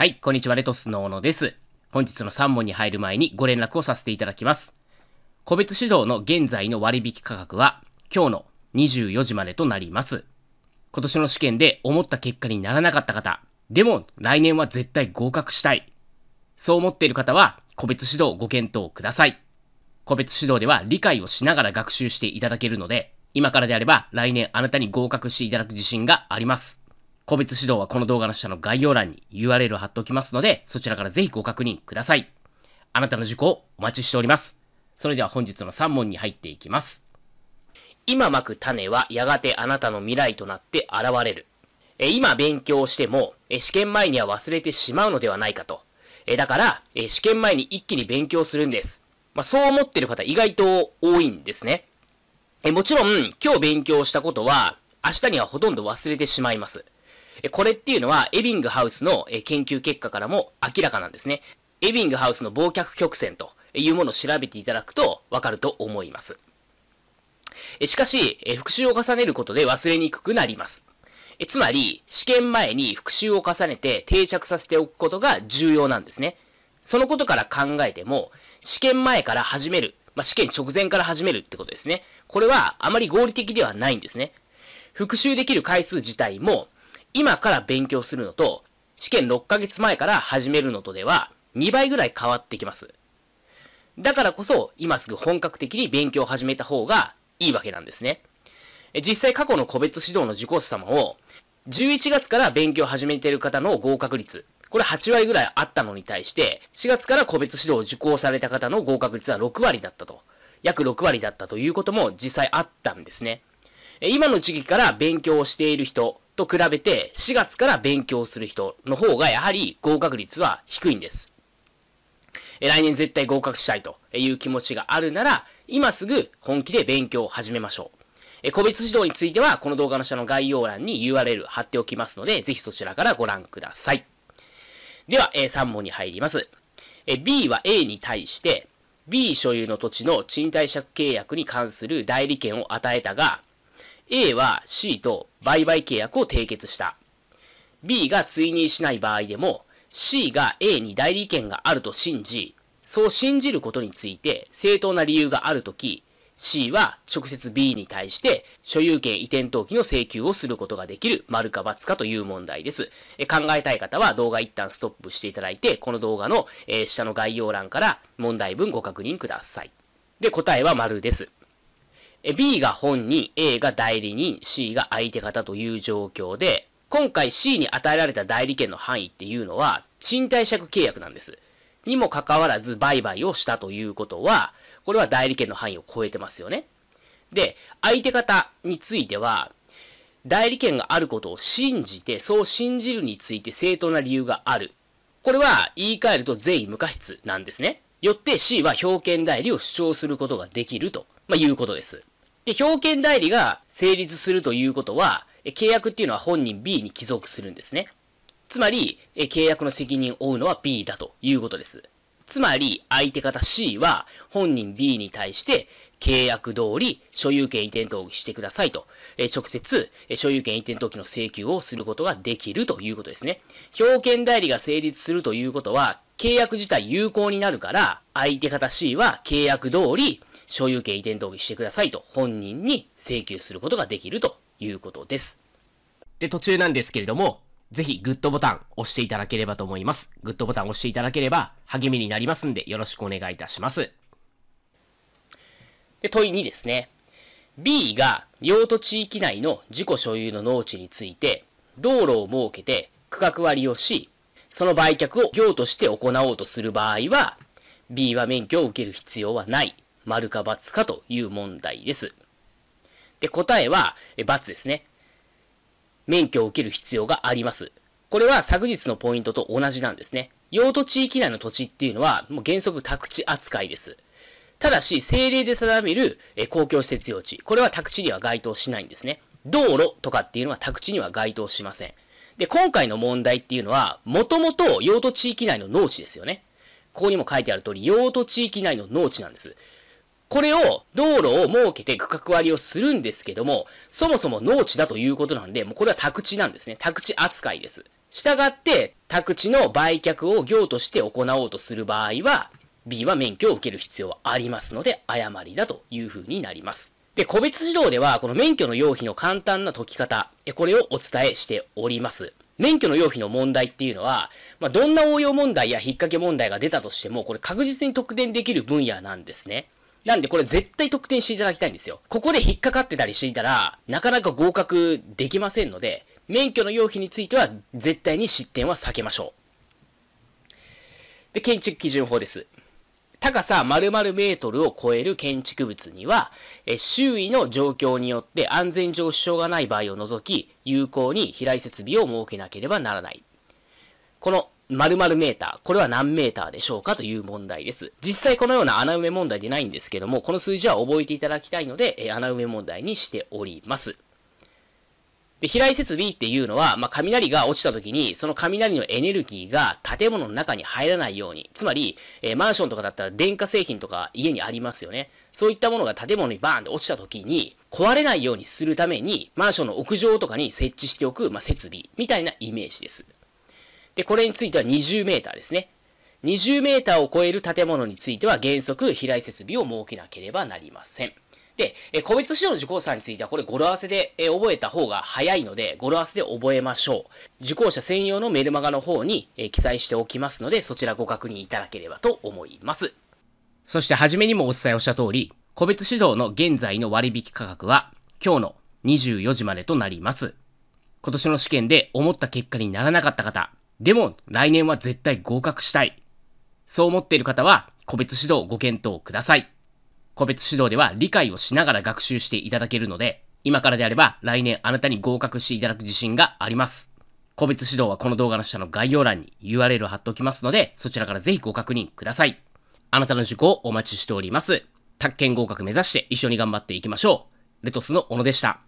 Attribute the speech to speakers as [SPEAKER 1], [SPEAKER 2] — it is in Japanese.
[SPEAKER 1] はい、こんにちは、レトスの小野です。本日の3問に入る前にご連絡をさせていただきます。個別指導の現在の割引価格は、今日の24時までとなります。今年の試験で思った結果にならなかった方、でも来年は絶対合格したい。そう思っている方は、個別指導ご検討ください。個別指導では理解をしながら学習していただけるので、今からであれば来年あなたに合格していただく自信があります。個別指導はこの動画の下の概要欄に URL を貼っておきますので、そちらからぜひご確認ください。あなたの受講お待ちしております。それでは本日の3問に入っていきます。今まく種はやがてあなたの未来となって現れる。え今勉強してもえ試験前には忘れてしまうのではないかと。えだからえ試験前に一気に勉強するんです。まあ、そう思ってる方意外と多いんですね。えもちろん今日勉強したことは明日にはほとんど忘れてしまいます。これっていうのは、エビングハウスの研究結果からも明らかなんですね。エビングハウスの忘却曲線というものを調べていただくとわかると思います。しかし、復習を重ねることで忘れにくくなります。つまり、試験前に復習を重ねて定着させておくことが重要なんですね。そのことから考えても、試験前から始める、まあ、試験直前から始めるってことですね。これはあまり合理的ではないんですね。復習できる回数自体も、今から勉強するのと、試験6ヶ月前から始めるのとでは、2倍ぐらい変わってきます。だからこそ、今すぐ本格的に勉強を始めた方がいいわけなんですね。実際過去の個別指導の受講者様を、11月から勉強を始めている方の合格率、これ8割ぐらいあったのに対して、4月から個別指導を受講された方の合格率は6割だったと。約6割だったということも実際あったんですね。今の時期から勉強をしている人、と比べて4月から勉強する人の方がやはり合格率は低いんです。来年絶対合格したいという気持ちがあるなら、今すぐ本気で勉強を始めましょう。個別指導については、この動画の下の概要欄に URL 貼っておきますので、ぜひそちらからご覧ください。では、3問に入ります。B は A に対して、B 所有の土地の賃貸借契約に関する代理権を与えたが、A は C と売買契約を締結した。B が追認しない場合でも、C が A に代理権があると信じ、そう信じることについて正当な理由があるとき、C は直接 B に対して所有権移転登記の請求をすることができる丸か×かという問題です。え考えたい方は動画一旦ストップしていただいて、この動画の、え下の概要欄から問題文ご確認ください。で、答えは丸です。B が本人、A が代理人、C が相手方という状況で、今回 C に与えられた代理権の範囲っていうのは、賃貸借契約なんです。にもかかわらず売買をしたということは、これは代理権の範囲を超えてますよね。で、相手方については、代理権があることを信じて、そう信じるについて正当な理由がある。これは言い換えると善意無過失なんですね。よって C は表見代理を主張することができると、まあ、いうことです。で、表権代理が成立するということは、契約っていうのは本人 B に帰属するんですね。つまり、契約の責任を負うのは B だということです。つまり、相手方 C は本人 B に対して契約通り所有権移転登記してくださいと、え直接、所有権移転登記の請求をすることができるということですね。表権代理が成立するということは、契約自体有効になるから、相手方 C は契約通り所有権移転登記してくださいと本人に請求することができるということです。で、途中なんですけれども、ぜひグッドボタン押していただければと思います。グッドボタン押していただければ励みになりますんでよろしくお願いいたします。で、問い2ですね。B が用途地域内の自己所有の農地について道路を設けて区画割りをし、その売却を業として行おうとする場合は、B は免許を受ける必要はない丸か×かという問題です。で、答えは、×ですね。免許を受ける必要があります。これは昨日のポイントと同じなんですね。用途地域内の土地っていうのは、もう原則宅地扱いです。ただし、政令で定める公共施設用地。これは宅地には該当しないんですね。道路とかっていうのは宅地には該当しません。で、今回の問題っていうのは、もともと用途地域内の農地ですよね。ここにも書いてある通り、用途地域内の農地なんです。これを、道路を設けて区画割りをするんですけども、そもそも農地だということなんで、もうこれは宅地なんですね。宅地扱いです。したがって、宅地の売却を業として行おうとする場合は、B は免許を受ける必要はありますので、誤りだというふうになります。で、個別指導では、この免許の要否の簡単な解き方、これをお伝えしております。免許の要否の問題っていうのは、まあ、どんな応用問題や引っ掛け問題が出たとしても、これ確実に特典できる分野なんですね。なんでこれ絶対得点していただきたいんですよ。ここで引っかかってたりしていたら、なかなか合格できませんので、免許の要否については絶対に失点は避けましょう。で、建築基準法です。高さ〇〇メートルを超える建築物には、え周囲の状況によって安全上支障がない場合を除き、有効に飛来設備を設けなければならない。このまるメーター、これは何メーターでしょうかという問題です。実際このような穴埋め問題でないんですけども、この数字は覚えていただきたいので、え穴埋め問題にしております。で、飛来設備っていうのは、まあ、雷が落ちた時に、その雷のエネルギーが建物の中に入らないように、つまり、えー、マンションとかだったら電化製品とか家にありますよね。そういったものが建物にバーンって落ちた時に、壊れないようにするために、マンションの屋上とかに設置しておく、まあ、設備みたいなイメージです。で、これについては20メーターですね。20メーターを超える建物については原則飛来設備を設けなければなりません。で、え個別指導の受講者については、これ語呂合わせで、え覚えた方が早いので、語呂合わせで覚えましょう。受講者専用のメルマガの方に、え記載しておきますので、そちらご確認いただければと思います。そして初めにもお伝えをした通り、個別指導の現在の割引価格は、今日の24時までとなります。今年の試験で思った結果にならなかった方、でも、来年は絶対合格したい。そう思っている方は、個別指導をご検討ください。個別指導では理解をしながら学習していただけるので、今からであれば来年あなたに合格していただく自信があります。個別指導はこの動画の下の概要欄に URL を貼っておきますので、そちらからぜひご確認ください。あなたの受講をお待ちしております。宅建合格目指して一緒に頑張っていきましょう。レトスの小野でした。